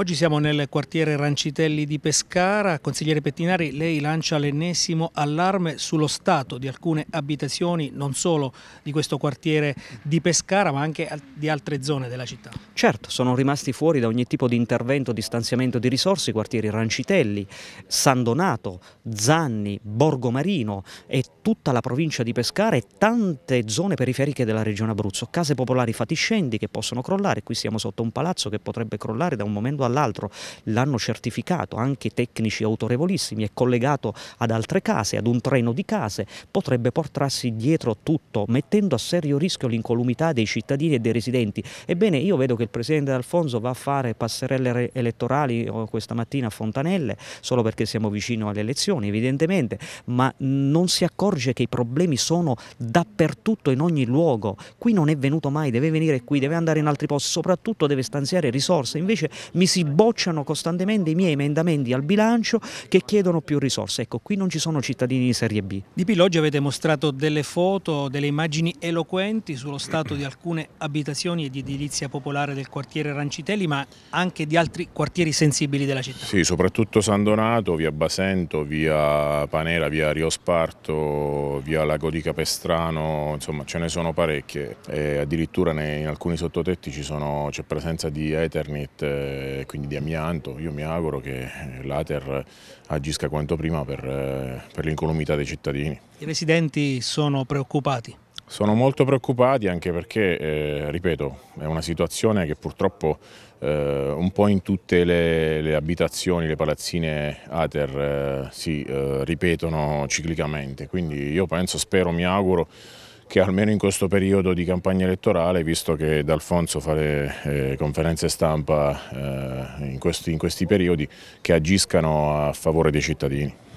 Oggi siamo nel quartiere Rancitelli di Pescara. Consigliere Pettinari, lei lancia l'ennesimo allarme sullo stato di alcune abitazioni, non solo di questo quartiere di Pescara, ma anche di altre zone della città. Certo, sono rimasti fuori da ogni tipo di intervento di stanziamento di risorse i quartieri Rancitelli, San Donato, Zanni, Borgo Marino e tutta la provincia di Pescara e tante zone periferiche della regione Abruzzo. Case popolari fatiscendi che possono crollare, qui siamo sotto un palazzo che potrebbe crollare da un momento all'altro all'altro, l'hanno certificato anche tecnici autorevolissimi, è collegato ad altre case, ad un treno di case, potrebbe portarsi dietro tutto, mettendo a serio rischio l'incolumità dei cittadini e dei residenti. Ebbene, io vedo che il Presidente D'Alfonso va a fare passerelle elettorali oh, questa mattina a Fontanelle, solo perché siamo vicino alle elezioni, evidentemente, ma non si accorge che i problemi sono dappertutto, in ogni luogo. Qui non è venuto mai, deve venire qui, deve andare in altri posti, soprattutto deve stanziare risorse. Invece mi si bocciano costantemente i miei emendamenti al bilancio che chiedono più risorse. Ecco, qui non ci sono cittadini di serie B. Di oggi avete mostrato delle foto, delle immagini eloquenti sullo stato di alcune abitazioni e di edilizia popolare del quartiere Rancitelli, ma anche di altri quartieri sensibili della città. Sì, soprattutto San Donato, via Basento, via Panera, via Riosparto, via Lago di Capestrano, insomma ce ne sono parecchie. E addirittura in alcuni sottotetti c'è presenza di Eternit eh, e quindi di amianto. Io mi auguro che eh, l'Ater agisca quanto prima per, eh, per l'incolumità dei cittadini. I residenti sono preoccupati? Sono molto preoccupati anche perché, eh, ripeto, è una situazione che purtroppo eh, un po' in tutte le, le abitazioni, le palazzine Ater eh, si eh, ripetono ciclicamente, quindi io penso, spero, mi auguro che almeno in questo periodo di campagna elettorale, visto che D'Alfonso fa le eh, conferenze stampa eh, in, questi, in questi periodi, che agiscano a favore dei cittadini.